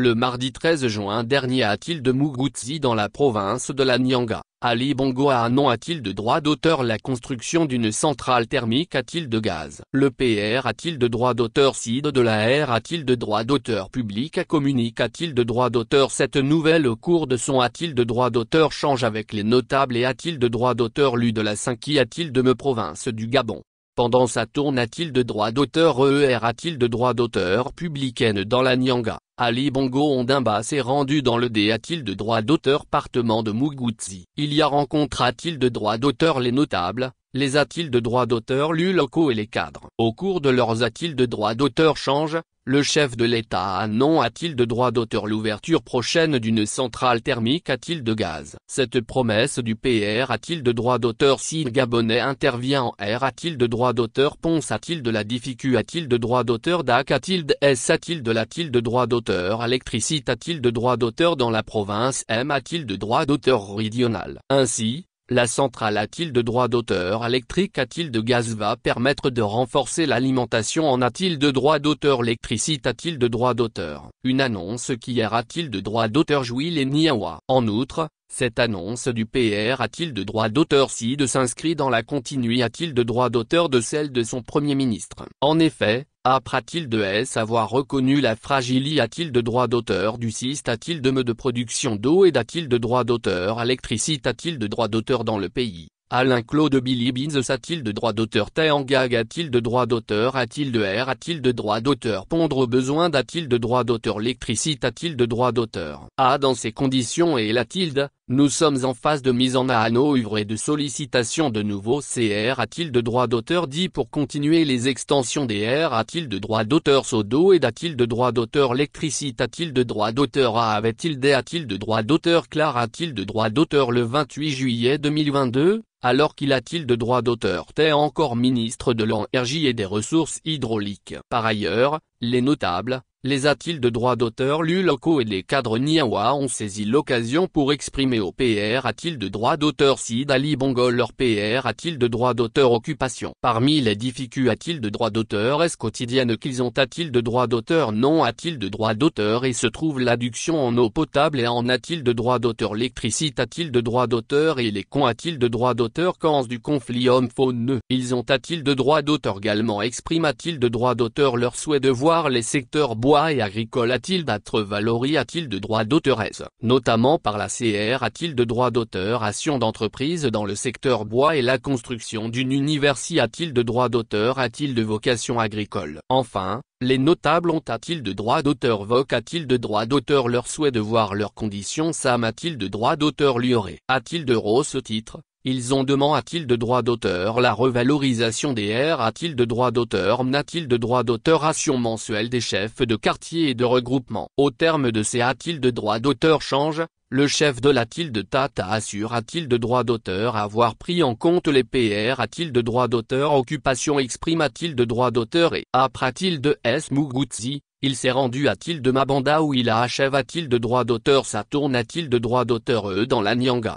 Le mardi 13 juin dernier a-t-il de Mugutsi dans la province de la Nyanga, Ali Bongo a a-t-il de droit d'auteur la construction d'une centrale thermique a-t-il de gaz. Le PR a-t-il de droit d'auteur side de la R a-t-il de droit d'auteur public a communique a-t-il de droit d'auteur cette nouvelle au cours de son a-t-il de droit d'auteur change avec les notables et a-t-il de droit d'auteur lu de la 5 a-t-il de me province du Gabon. Pendant sa tourne a-t-il de droit d'auteur EER a-t-il de droit d'auteur publicaine dans la Nyanga Ali Bongo Ondimba s'est rendu dans le D a-t-il de droit d'auteur partement de Mugutsi Il y a a t il de droit d'auteur les notables les a-t-il de droit d'auteur lus locaux et les cadres Au cours de leurs a-t-il de droit d'auteur change le chef de l'État a non a-t-il de droit d'auteur l'ouverture prochaine d'une centrale thermique a-t-il de gaz Cette promesse du PR a-t-il de droit d'auteur si le Gabonais intervient en R a-t-il de droit d'auteur Ponce a-t-il de la difficulté a-t-il de droit d'auteur DAC a-t-il de S a-t-il de la t de droit d'auteur Électricité a-t-il de droit d'auteur dans la province M a-t-il de droit d'auteur régional Ainsi, la centrale a-t-il de droit d'auteur électrique A-t-il de gaz va permettre de renforcer l'alimentation En a-t-il de droit d'auteur électricité a-t-il de droit d'auteur Une annonce qui hier a-t-il de droit d'auteur Jouit les Niawa En outre, cette annonce du PR a-t-il de droit d'auteur si de s'inscrit dans la continue a-t-il de droit d'auteur de celle de son Premier ministre En effet, après a-t-il de S avoir reconnu la fragilité a-t-il de droit d'auteur du CISTE a-t-il de me de production d'eau et d'a-t-il de droit d'auteur à a-t-il de droit d'auteur dans le pays Alain Claude Billy Beans a-t-il de droit d'auteur Gag a-t-il de droit d'auteur A-t-il de R A-t-il de droit d'auteur Pondre aux besoins d'a-t-il de droit d'auteur L'électricité a-t-il de droit d'auteur A dans ces conditions et la tilde, nous sommes en phase de mise en œuvre et de sollicitation de nouveaux CR a-t-il de droit d'auteur dit pour continuer les extensions des R a-t-il de droit d'auteur Sodo et a-t-il de droit d'auteur électricité a-t-il de droit d'auteur A avait-il des a-t-il de droit d'auteur CLAR a-t-il de droit d'auteur le 28 juillet 2022 alors qu'il a-t-il de droit d'auteur T encore ministre de l'Énergie et des Ressources hydrauliques. Par ailleurs, les notables, les a-t-il de droits d'auteur lus locaux et les cadres niawa ont saisi l'occasion pour exprimer au PR a-t-il de droit d'auteur Sid Ali Bongol leur PR a-t-il de droit d'auteur occupation Parmi les difficultés a-t-il de droit d'auteur est-ce quotidienne qu'ils ont a-t-il de droit d'auteur non a-t-il de droit d'auteur et se trouve l'adduction en eau potable et en a-t-il de droit d'auteur l'électricité a-t-il de droit d'auteur et les cons a-t-il de droit d'auteur quand du conflit homme-faune ils ont a-t-il de droit d'auteur également exprime a-t-il de droit d'auteur leur souhait de voir les secteurs bois et agricole a-t-il d'être valoris a-t-il de droits d'auteur notamment par la CR a-t-il de droits d'auteur action d'entreprise dans le secteur bois et la construction d'une université a-t-il de droits d'auteur a-t-il de vocation agricole Enfin, les notables ont a-t-il de droits d'auteur voc a-t-il de droits d'auteur leur souhait de voir leurs conditions sam a-t-il de droits d'auteur aurait a-t-il de rose titre ils ont demandé à t il de droit d'auteur La revalorisation des R a-t-il de droit d'auteur N'a-t-il de droit d'auteur Ration mensuelle des chefs de quartier et de regroupement Au terme de ces a-t-il de droit d'auteur change, le chef de la de Tata assure a-t-il de droit d'auteur avoir pris en compte les PR a-t-il de droit d'auteur Occupation exprime a-t-il de droit d'auteur et après t il de S Mugutzi il s'est rendu à t il de Mabanda où il a achève a-t-il de droit d'auteur tourne a-t-il de droit d'auteur E dans la Nyanga